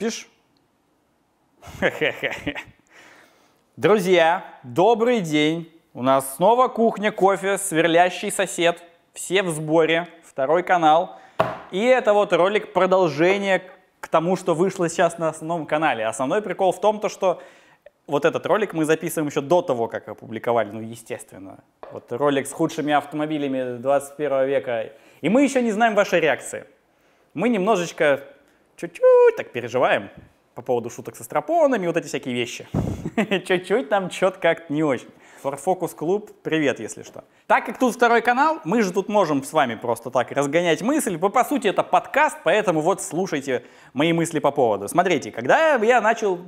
Пиш. Друзья, добрый день. У нас снова кухня, кофе, сверлящий сосед. Все в сборе, второй канал. И это вот ролик продолжение к тому, что вышло сейчас на основном канале. Основной прикол в том, то, что вот этот ролик мы записываем еще до того, как опубликовали, ну, естественно. Вот ролик с худшими автомобилями 21 века. И мы еще не знаем вашей реакции. Мы немножечко чуть-чуть так переживаем по поводу шуток со стропонами, вот эти всякие вещи. Чуть-чуть там что-то как-то не очень. Форфокус Клуб, привет, если что. Так как тут второй канал, мы же тут можем с вами просто так разгонять мысль. По, по сути, это подкаст, поэтому вот слушайте мои мысли по поводу. Смотрите, когда я начал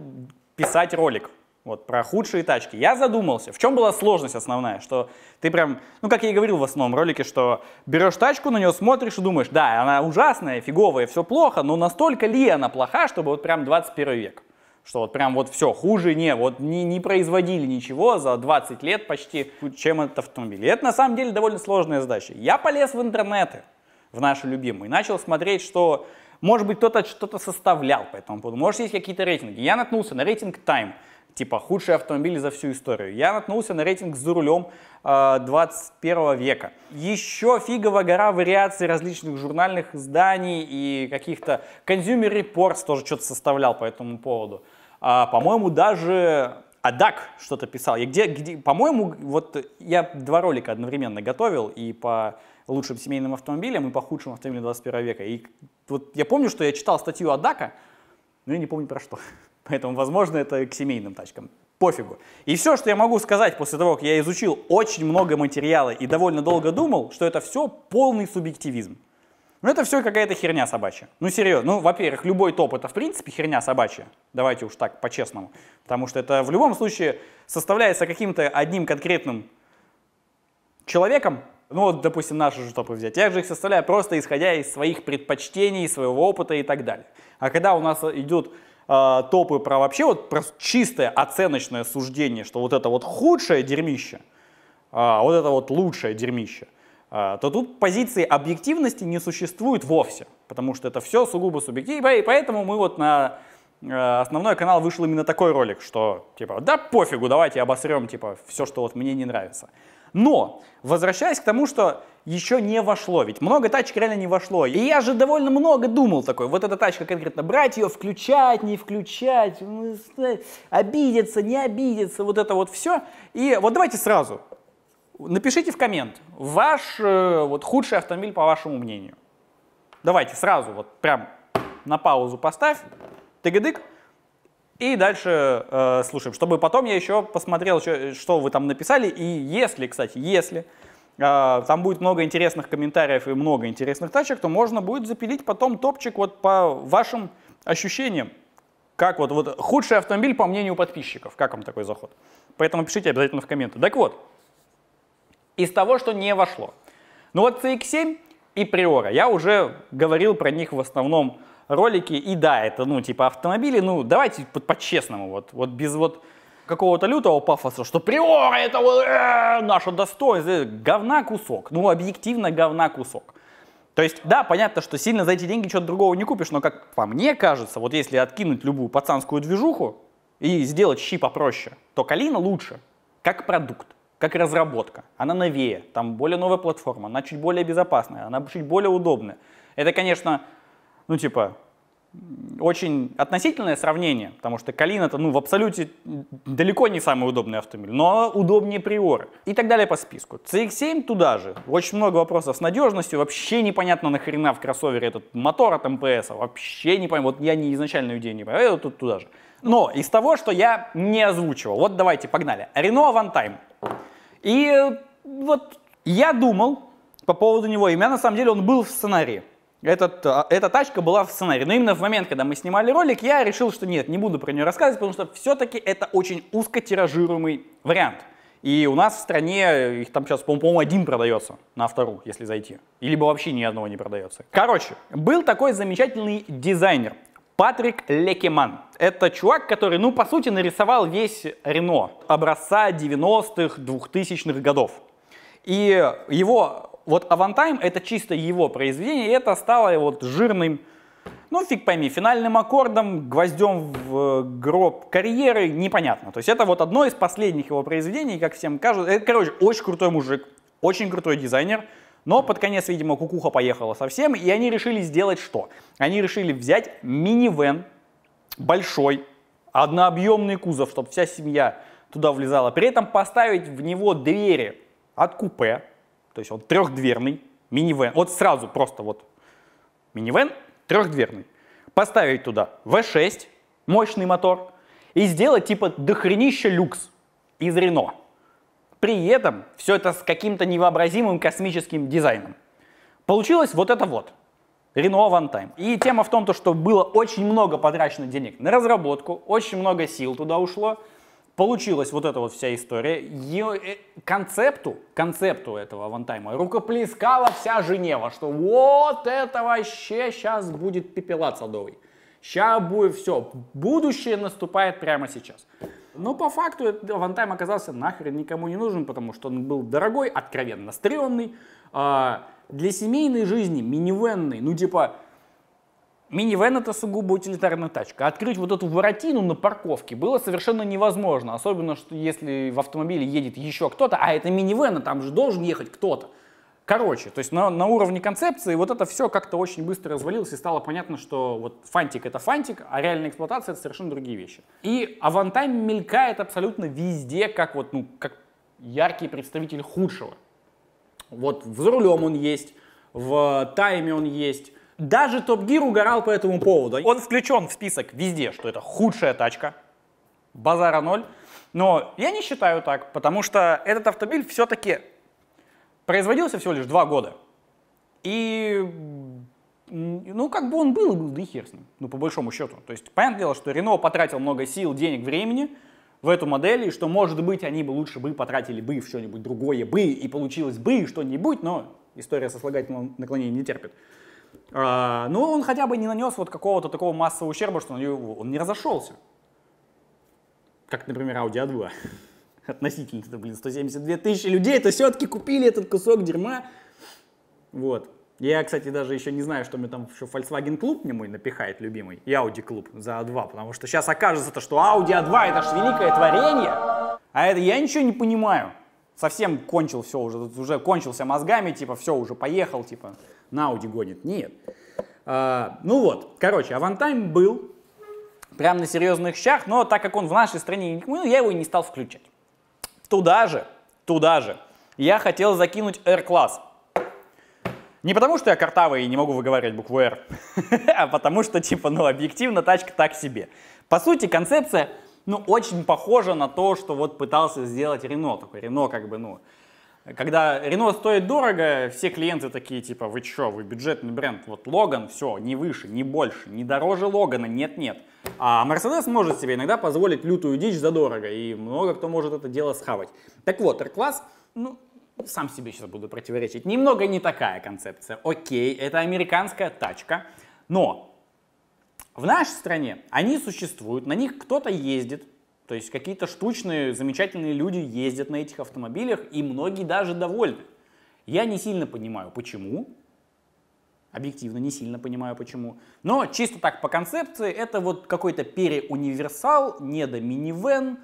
писать ролик, вот, про худшие тачки. Я задумался, в чем была сложность основная, что ты прям, ну, как я и говорил в основном ролике, что берешь тачку, на нее смотришь и думаешь, да, она ужасная, фиговая, все плохо, но настолько ли она плоха, чтобы вот прям 21 век? Что вот прям вот все, хуже не, вот не, не производили ничего за 20 лет почти, чем этот автомобиль. И это на самом деле довольно сложная задача. Я полез в интернеты, в наши любимые, начал смотреть, что, может быть, кто-то что-то составлял по этому поводу, может, есть какие-то рейтинги. Я наткнулся на рейтинг Time, типа худший автомобиль за всю историю. Я наткнулся на рейтинг за рулем э, а, 21 века. Еще фигова гора вариаций различных журнальных изданий и каких-то... Consumer Reports тоже что-то составлял по этому поводу. А, по-моему, даже Адак что-то писал. Я где, где, по-моему, вот я два ролика одновременно готовил и по лучшим семейным автомобилям, и по худшим автомобилям 21 века. И вот я помню, что я читал статью Адака, но я не помню про что. Поэтому, возможно, это к семейным тачкам. Пофигу. И все, что я могу сказать после того, как я изучил очень много материала и довольно долго думал, что это все полный субъективизм. Ну это все какая-то херня собачья. Ну серьезно, ну во-первых, любой топ это в принципе херня собачья. Давайте уж так по-честному. Потому что это в любом случае составляется каким-то одним конкретным человеком. Ну вот, допустим, наши же топы взять. Я же их составляю просто исходя из своих предпочтений, своего опыта и так далее. А когда у нас идут а, топы, про вообще вот про чистое оценочное суждение, что вот это вот худшее дерьмище, а вот это вот лучшее дерьмище, а, то тут позиции объективности не существует вовсе, потому что это все сугубо субъективно, и поэтому мы вот на э, основной канал вышел именно такой ролик, что типа да пофигу, давайте обосрем типа все, что вот мне не нравится. Но, возвращаясь к тому, что еще не вошло, ведь много тачек реально не вошло. И я же довольно много думал такой, вот эта тачка конкретно, брать ее, включать, не включать, ну, обидеться, не обидеться, вот это вот все. И вот давайте сразу, напишите в коммент, ваш э, вот худший автомобиль по вашему мнению. Давайте сразу, вот прям на паузу поставь, тыгадык, и дальше э, слушаем, чтобы потом я еще посмотрел, что, что вы там написали. И если, кстати, если э, там будет много интересных комментариев и много интересных тачек, то можно будет запилить потом топчик вот по вашим ощущениям. Как вот, вот худший автомобиль по мнению подписчиков. Как вам такой заход? Поэтому пишите обязательно в комменты. Так вот, из того, что не вошло. Ну вот CX-7 и Приора. Я уже говорил про них в основном ролики. И да, это, ну, типа автомобили, ну, давайте по-честному, вот, вот без вот какого-то лютого пафоса, что приора это вот, э, наше достоинство, э, говна кусок, ну, объективно говна кусок. То есть, да, понятно, что сильно за эти деньги чего-то другого не купишь, но, как по мне кажется, вот если откинуть любую пацанскую движуху и сделать щи попроще, то Калина лучше, как продукт, как разработка. Она новее, там более новая платформа, она чуть более безопасная, она чуть более удобная. Это, конечно, ну, типа, очень относительное сравнение, потому что Калин это, ну, в абсолюте далеко не самый удобный автомобиль, но удобнее Приоры и так далее по списку. CX-7 туда же. Очень много вопросов с надежностью, вообще непонятно нахрена в кроссовере этот мотор от МПС, вообще не понимаю, вот я не изначально людей не понимаю, тут туда же. Но из того, что я не озвучивал, вот давайте, погнали. Renault Авантайм И э, вот я думал по поводу него, и у меня на самом деле он был в сценарии этот, а, эта тачка была в сценарии. Но именно в момент, когда мы снимали ролик, я решил, что нет, не буду про нее рассказывать, потому что все-таки это очень узко тиражируемый вариант. И у нас в стране э, их там сейчас, по-моему, один продается на автору, если зайти. Или вообще ни одного не продается. Короче, был такой замечательный дизайнер. Патрик Лекеман. Это чувак, который, ну, по сути, нарисовал весь Рено образца 90-х, 2000-х годов. И его вот Avantime это чисто его произведение, и это стало вот жирным, ну фиг пойми, финальным аккордом, гвоздем в э, гроб карьеры, непонятно. То есть это вот одно из последних его произведений, как всем кажется. короче, очень крутой мужик, очень крутой дизайнер, но под конец, видимо, кукуха поехала совсем, и они решили сделать что? Они решили взять минивэн большой, однообъемный кузов, чтобы вся семья туда влезала, при этом поставить в него двери от купе, то есть он трехдверный минивэн. Вот сразу просто вот минивэн трехдверный. Поставить туда V6, мощный мотор, и сделать типа дохренища люкс из Рено. При этом все это с каким-то невообразимым космическим дизайном. Получилось вот это вот. Рено One Time. И тема в том, то, что было очень много потрачено денег на разработку, очень много сил туда ушло, Получилась вот эта вот вся история. Ее, э, концепту, концепту этого вантайма рукоплескала вся Женева, что вот это вообще сейчас будет пепелат садовый. Сейчас будет все. Будущее наступает прямо сейчас. Но по факту этот вантайм оказался нахрен никому не нужен, потому что он был дорогой, откровенно стрёмный. Э, для семейной жизни, минивенный, ну типа Минивэн это сугубо утилитарная тачка. Открыть вот эту воротину на парковке было совершенно невозможно, особенно что если в автомобиле едет еще кто-то, а это минивэн, а там же должен ехать кто-то. Короче, то есть на, на уровне концепции вот это все как-то очень быстро развалилось и стало понятно, что вот фантик это фантик, а реальная эксплуатация это совершенно другие вещи. И авантайм мелькает абсолютно везде, как вот, ну, как яркий представитель худшего. Вот за рулем он есть, в тайме он есть, даже Топ Гир угорал по этому поводу. Он включен в список везде, что это худшая тачка, базара ноль. Но я не считаю так, потому что этот автомобиль все-таки производился всего лишь два года. И ну, как бы он был, был, да и хер с ним, ну, по большому счету. То есть, понятное дело, что Рено потратил много сил, денег, времени в эту модель, и что, может быть, они бы лучше бы потратили бы в что-нибудь другое бы, и получилось бы что-нибудь, но история со слагательным наклонением не терпит. А, ну, он хотя бы не нанес вот какого-то такого массового ущерба, что он не разошелся. Как, например, Audi A2. Относительно, это, блин, 172 тысячи людей, это все-таки купили этот кусок дерьма. Вот. Я, кстати, даже еще не знаю, что мне там еще Volkswagen Club мне мой напихает любимый, и Audi Club за A2, а потому что сейчас окажется, то, что Audi A2 а это ж великое творение, а это я ничего не понимаю совсем кончил все уже, уже кончился мозгами, типа, все, уже поехал, типа, на Ауди гонит. Нет. А, ну вот, короче, Авантайм был прям на серьезных щах, но так как он в нашей стране, ну, я его и не стал включать. Туда же, туда же я хотел закинуть R-класс. Не потому, что я картавый и не могу выговаривать букву R, а потому что, типа, ну, объективно тачка так себе. По сути, концепция ну, очень похоже на то, что вот пытался сделать Рено. Такой Рено как бы, ну, когда Рено стоит дорого, все клиенты такие, типа, вы чё, вы бюджетный бренд, вот Логан, все, не выше, не больше, не дороже Логана, нет-нет. А Мерседес может себе иногда позволить лютую дичь задорого, и много кто может это дело схавать. Так вот, R-класс, ну, сам себе сейчас буду противоречить, немного не такая концепция. Окей, это американская тачка, но в нашей стране они существуют, на них кто-то ездит, то есть какие-то штучные, замечательные люди ездят на этих автомобилях, и многие даже довольны. Я не сильно понимаю, почему. Объективно не сильно понимаю, почему. Но чисто так по концепции, это вот какой-то переуниверсал, не до минивэн,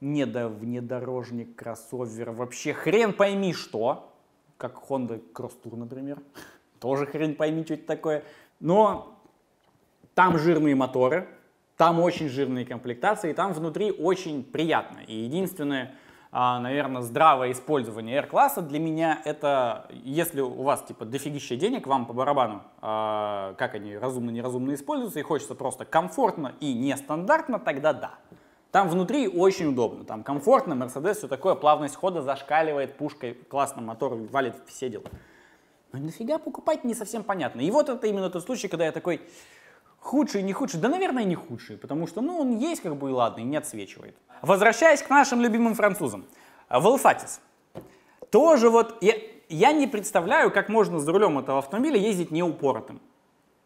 не до внедорожник, кроссовер, вообще хрен пойми что. Как Honda Cross Tour, например. Тоже хрен пойми, что это такое. Но там жирные моторы, там очень жирные комплектации, и там внутри очень приятно. И единственное, а, наверное, здравое использование R-класса для меня это, если у вас типа дофигища денег, вам по барабану, а, как они разумно-неразумно используются, и хочется просто комфортно и нестандартно, тогда да. Там внутри очень удобно, там комфортно, Mercedes, все такое, плавность хода зашкаливает пушкой, классно мотор валит все дела. Но нафига покупать не совсем понятно. И вот это именно тот случай, когда я такой, худший не худший, Да, наверное, не худший, потому что, ну, он есть как бы и ладно, и не отсвечивает. Возвращаясь к нашим любимым французам. Волфатис. Тоже вот, я, я не представляю, как можно за рулем этого автомобиля ездить не упоротым.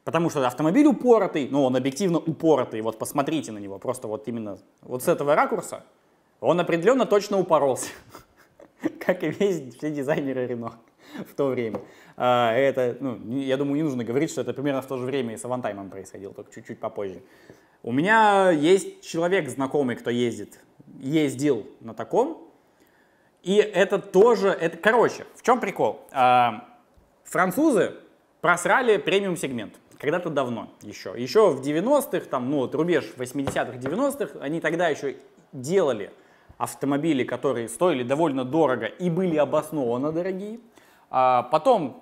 Потому что автомобиль упоротый, но ну, он объективно упоротый. Вот посмотрите на него, просто вот именно вот с этого ракурса он определенно точно упоролся. Как и весь все дизайнеры Рено в то время. А, это, ну, я думаю, не нужно говорить, что это примерно в то же время и с Авантаймом происходило, только чуть-чуть попозже. У меня есть человек знакомый, кто ездит, ездил на таком, и это тоже, это, короче, в чем прикол? А, французы просрали премиум сегмент когда-то давно еще. Еще в 90-х, там, ну, вот рубеж 80-х, 90-х, они тогда еще делали автомобили, которые стоили довольно дорого и были обоснованно дорогие. А потом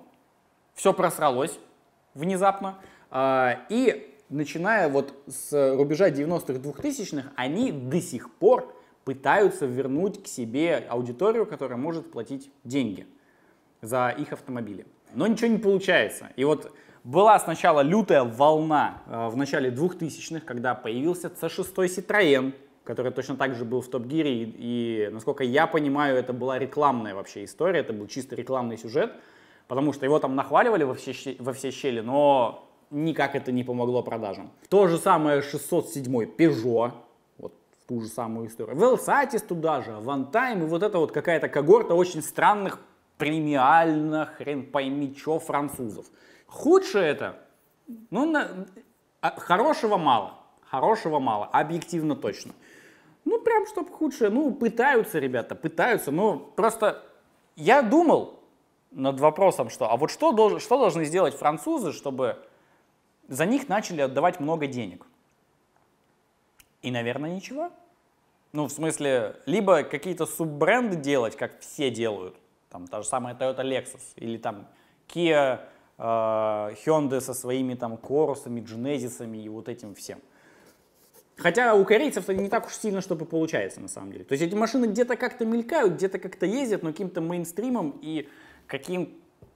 все просралось внезапно. А, и начиная вот с рубежа 90-х, 2000-х, они до сих пор пытаются вернуть к себе аудиторию, которая может платить деньги за их автомобили. Но ничего не получается. И вот была сначала лютая волна а, в начале 2000-х, когда появился C6 Citroën, который точно так же был в Топ Гире. и, насколько я понимаю, это была рекламная вообще история, это был чисто рекламный сюжет потому что его там нахваливали во все, во все щели, но никак это не помогло продажам. То же самое 607 Peugeot, вот ту же самую историю. Velsatis туда же, Вантайм и вот это вот какая-то когорта очень странных премиально, хрен пойми, чё, французов. Худшее это, ну, на, а, хорошего мало, хорошего мало, объективно точно. Ну, прям, чтоб худшее, ну, пытаются ребята, пытаются, но просто я думал, над вопросом, что, а вот что, долж, что должны сделать французы, чтобы за них начали отдавать много денег? И, наверное, ничего. Ну, в смысле, либо какие-то суббренды делать, как все делают, там та же самая Toyota Lexus, или там Kia, э, Hyundai со своими там Корусами, Genesis'ами и вот этим всем. Хотя у корейцев-то не так уж сильно, чтобы получается на самом деле. То есть эти машины где-то как-то мелькают, где-то как-то ездят, но каким-то мейнстримом и каким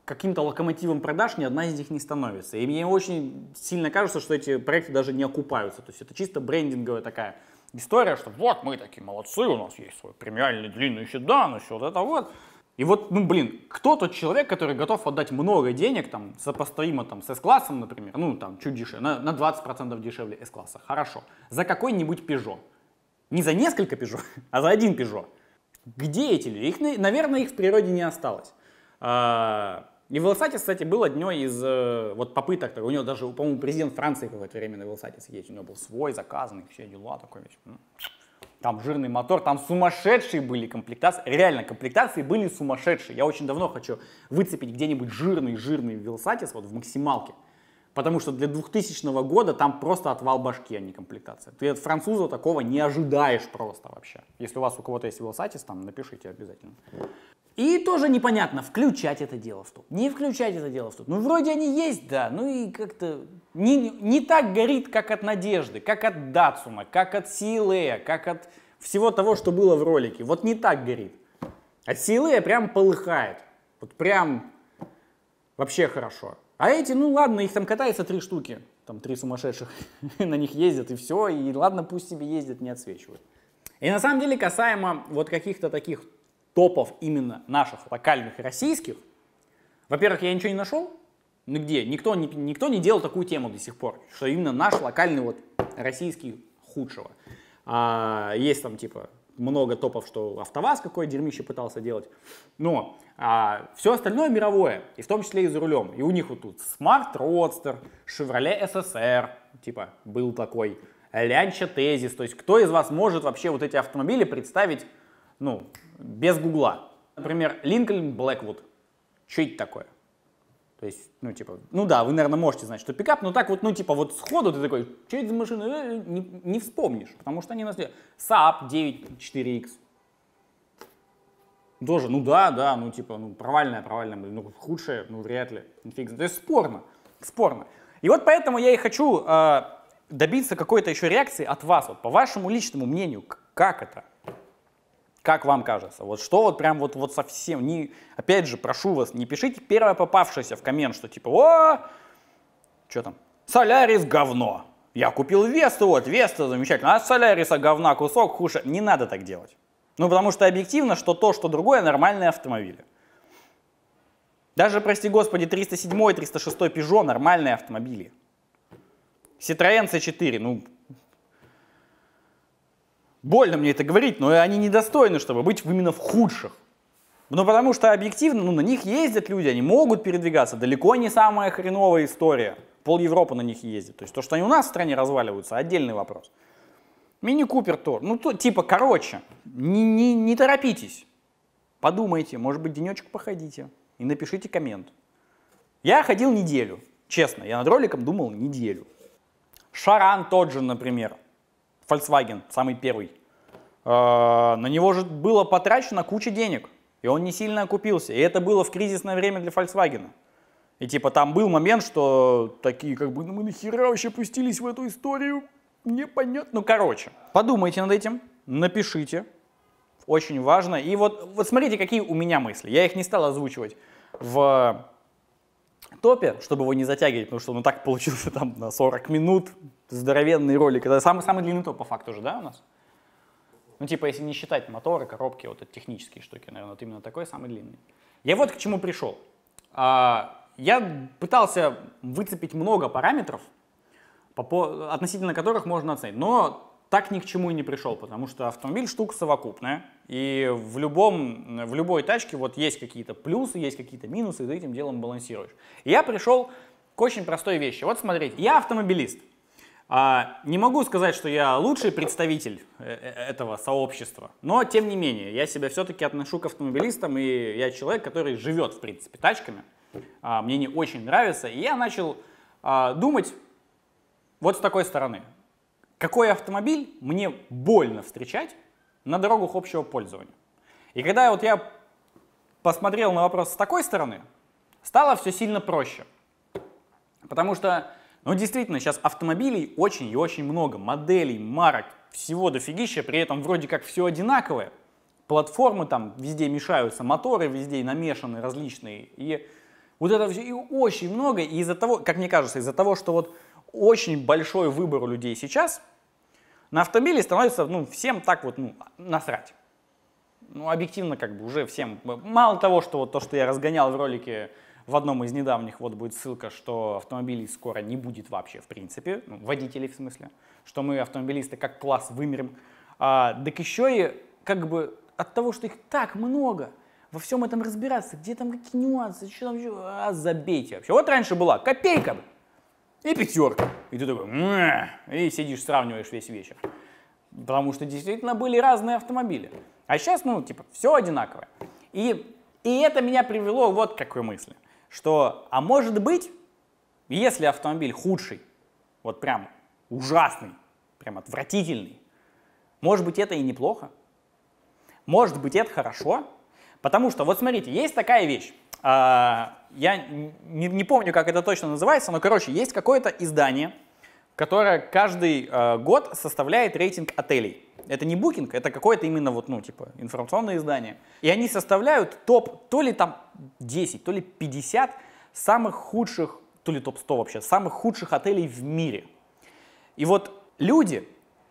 каким-то локомотивом продаж ни одна из них не становится. И мне очень сильно кажется, что эти проекты даже не окупаются. То есть это чисто брендинговая такая история, что вот мы такие молодцы, у нас есть свой премиальный длинный седан, еще вот это вот. И вот, ну блин, кто тот человек, который готов отдать много денег, там, сопоставимо там с S-классом, например, ну там чуть дешевле, на, на 20% дешевле S-класса, хорошо, за какой-нибудь Peugeot. Не за несколько Peugeot, а за один Peugeot. Где эти люди? Их, наверное, их в природе не осталось. А, и Велосатис, кстати, был одной из э, вот попыток, у него даже, по-моему, президент Франции какое-то время на Велосатис ездил, у него был свой, заказанный, все дела, такой вещь. Ну, там жирный мотор, там сумасшедшие были комплектации, реально, комплектации были сумасшедшие. Я очень давно хочу выцепить где-нибудь жирный-жирный Велосатис, вот в максималке. Потому что для 2000 года там просто отвал башки, а не комплектация. Ты от француза такого не ожидаешь просто вообще. Если у вас у кого-то есть велосатис, там напишите обязательно. И тоже непонятно, включать это дело в стоп, не включать это дело в стоп. Ну, вроде они есть, да, ну и как-то не, не так горит, как от Надежды, как от Датсуна, как от Силы, как от всего того, что было в ролике. Вот не так горит. От а Силы прям полыхает. Вот прям вообще хорошо. А эти, ну ладно, их там катается три штуки. Там три сумасшедших на них ездят и все. И ладно, пусть себе ездят, не отсвечивают. И на самом деле касаемо вот каких-то таких топов именно наших локальных российских, во-первых, я ничего не нашел, нигде, никто, никто не делал такую тему до сих пор, что именно наш локальный вот российский худшего. А, есть там типа много топов, что АвтоВАЗ какое дерьмище пытался делать, но а, все остальное мировое, и в том числе и за рулем. И у них вот тут Smart Roadster, Chevrolet SSR, типа был такой, Лянча Тезис, то есть кто из вас может вообще вот эти автомобили представить, ну, без гугла. Например, Линкольн Блэквуд. Что это такое? То есть, ну, типа, ну да, вы, наверное, можете знать, что пикап, но так вот, ну, типа, вот сходу ты такой, что это за машина, э, э, не, не вспомнишь, потому что они наследие. Saab 94X. Тоже, ну да, да, ну, типа, ну, провальная, провальная, ну, худшая, ну, вряд ли, ну, фиг. То есть спорно, спорно. И вот поэтому я и хочу э, добиться какой-то еще реакции от вас, вот, по вашему личному мнению, как это? Как вам кажется? Вот что вот прям вот, вот совсем, не, опять же, прошу вас, не пишите первое попавшееся в коммент, что типа, о, что там, Солярис говно. Я купил Весту, вот, Веста замечательно, а Соляриса говна кусок, хуже. Не надо так делать. Ну, потому что объективно, что то, что другое, нормальные автомобили. Даже, прости господи, 307 и 306 Peugeot нормальные автомобили. Citroёn C4, ну, Больно мне это говорить, но они недостойны, чтобы быть именно в худших. Ну, потому что объективно, ну, на них ездят люди, они могут передвигаться. Далеко не самая хреновая история. Пол Европы на них ездит. То есть то, что они у нас в стране разваливаются, отдельный вопрос. Мини-купер тур. Ну, то, типа, короче, не, не, не торопитесь. Подумайте, может быть, денечек походите и напишите коммент. Я ходил неделю, честно, я над роликом думал неделю. Шаран тот же, например. Volkswagen, самый первый. А, на него же было потрачено куча денег, и он не сильно окупился. И это было в кризисное время для Volkswagen. И типа там был момент, что такие как бы, ну мы нахера вообще пустились в эту историю, непонятно. Ну короче, подумайте над этим, напишите, очень важно. И вот, вот смотрите, какие у меня мысли. Я их не стал озвучивать в топе, чтобы его не затягивать, потому что ну так получился там на 40 минут здоровенный ролик. Это самый, самый длинный топ по факту же, да, у нас? Ну, типа, если не считать моторы, коробки, вот эти технические штуки, наверное, вот именно такой самый длинный. Я вот к чему пришел. А, я пытался выцепить много параметров, по, относительно которых можно оценить, но так ни к чему и не пришел, потому что автомобиль штука совокупная, и в, любом, в любой тачке вот есть какие-то плюсы, есть какие-то минусы, и ты этим делом балансируешь. И я пришел к очень простой вещи. Вот смотрите, я автомобилист. А, не могу сказать, что я лучший представитель э, э, этого сообщества, но тем не менее, я себя все-таки отношу к автомобилистам, и я человек, который живет, в принципе, тачками. А, мне не очень нравится, и я начал а, думать вот с такой стороны. Какой автомобиль мне больно встречать, на дорогах общего пользования. И когда вот я посмотрел на вопрос с такой стороны, стало все сильно проще. Потому что, ну действительно, сейчас автомобилей очень и очень много, моделей, марок, всего дофигища, при этом вроде как все одинаковое. Платформы там везде мешаются, моторы везде намешаны различные. И вот это все и очень много, и из-за того, как мне кажется, из-за того, что вот очень большой выбор у людей сейчас – на автомобиле становится ну, всем так вот ну, насрать. Ну, объективно, как бы уже всем. Мало того, что вот то, что я разгонял в ролике в одном из недавних, вот будет ссылка, что автомобилей скоро не будет вообще, в принципе, ну, водителей в смысле, что мы, автомобилисты, как класс вымерем. А, так еще и как бы от того, что их так много, во всем этом разбираться, где там какие нюансы, что там, а забейте вообще. Вот раньше была копейка, и пятерка. И ты такой, и сидишь, сравниваешь весь вечер. Потому что действительно были разные автомобили. А сейчас, ну, типа, все одинаковое. И, и это меня привело вот к какой мысли, что, а может быть, если автомобиль худший, вот прям ужасный, прям отвратительный, может быть, это и неплохо, может быть, это хорошо, потому что, вот смотрите, есть такая вещь, а, я не, не помню, как это точно называется, но, короче, есть какое-то издание, которое каждый э, год составляет рейтинг отелей. Это не букинг, это какое-то именно вот, ну, типа, информационное издание. И они составляют топ то ли там 10, то ли 50 самых худших, то ли топ 100 вообще, самых худших отелей в мире. И вот люди,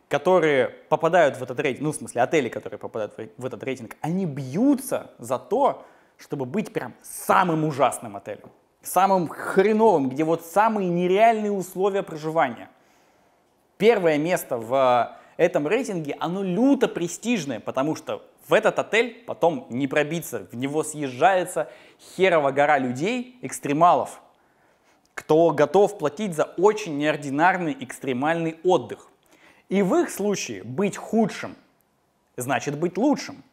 которые попадают в этот рейтинг, ну, в смысле, отели, которые попадают в этот рейтинг, они бьются за то, чтобы быть прям самым ужасным отелем, самым хреновым, где вот самые нереальные условия проживания. Первое место в э, этом рейтинге, оно люто престижное, потому что в этот отель потом не пробиться, в него съезжается херова гора людей, экстремалов, кто готов платить за очень неординарный экстремальный отдых. И в их случае быть худшим значит быть лучшим.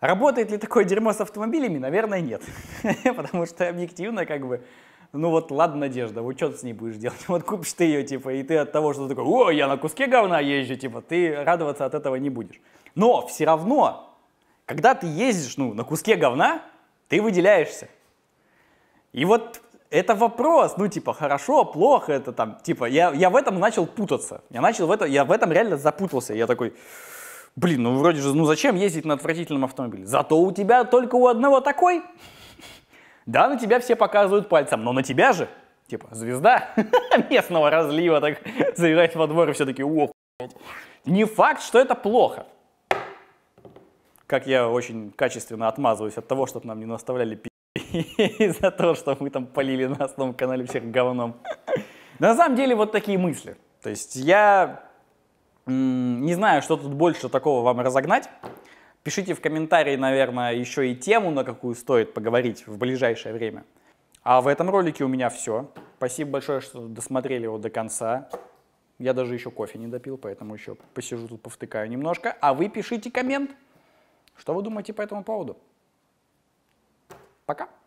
Работает ли такое дерьмо с автомобилями? Наверное, нет. Потому что объективно, как бы, ну вот, ладно, Надежда, вот что ты с ней будешь делать? Вот купишь ты ее, типа, и ты от того, что ты такой, о, я на куске говна езжу, типа, ты радоваться от этого не будешь. Но все равно, когда ты ездишь, ну, на куске говна, ты выделяешься. И вот это вопрос, ну, типа, хорошо, плохо, это там, типа, я, я в этом начал путаться. Я начал в этом, я в этом реально запутался. Я такой, Блин, ну вроде же, ну зачем ездить на отвратительном автомобиле? Зато у тебя только у одного такой. Да, на тебя все показывают пальцем, но на тебя же, типа, звезда местного разлива, так заезжать во двор и все таки о, Не факт, что это плохо. Как я очень качественно отмазываюсь от того, чтобы нам не наставляли пи*** из-за того, что мы там полили на основном канале всех говном. На самом деле вот такие мысли. То есть я не знаю, что тут больше такого вам разогнать. Пишите в комментарии, наверное, еще и тему, на какую стоит поговорить в ближайшее время. А в этом ролике у меня все. Спасибо большое, что досмотрели его до конца. Я даже еще кофе не допил, поэтому еще посижу тут, повтыкаю немножко. А вы пишите коммент, что вы думаете по этому поводу. Пока.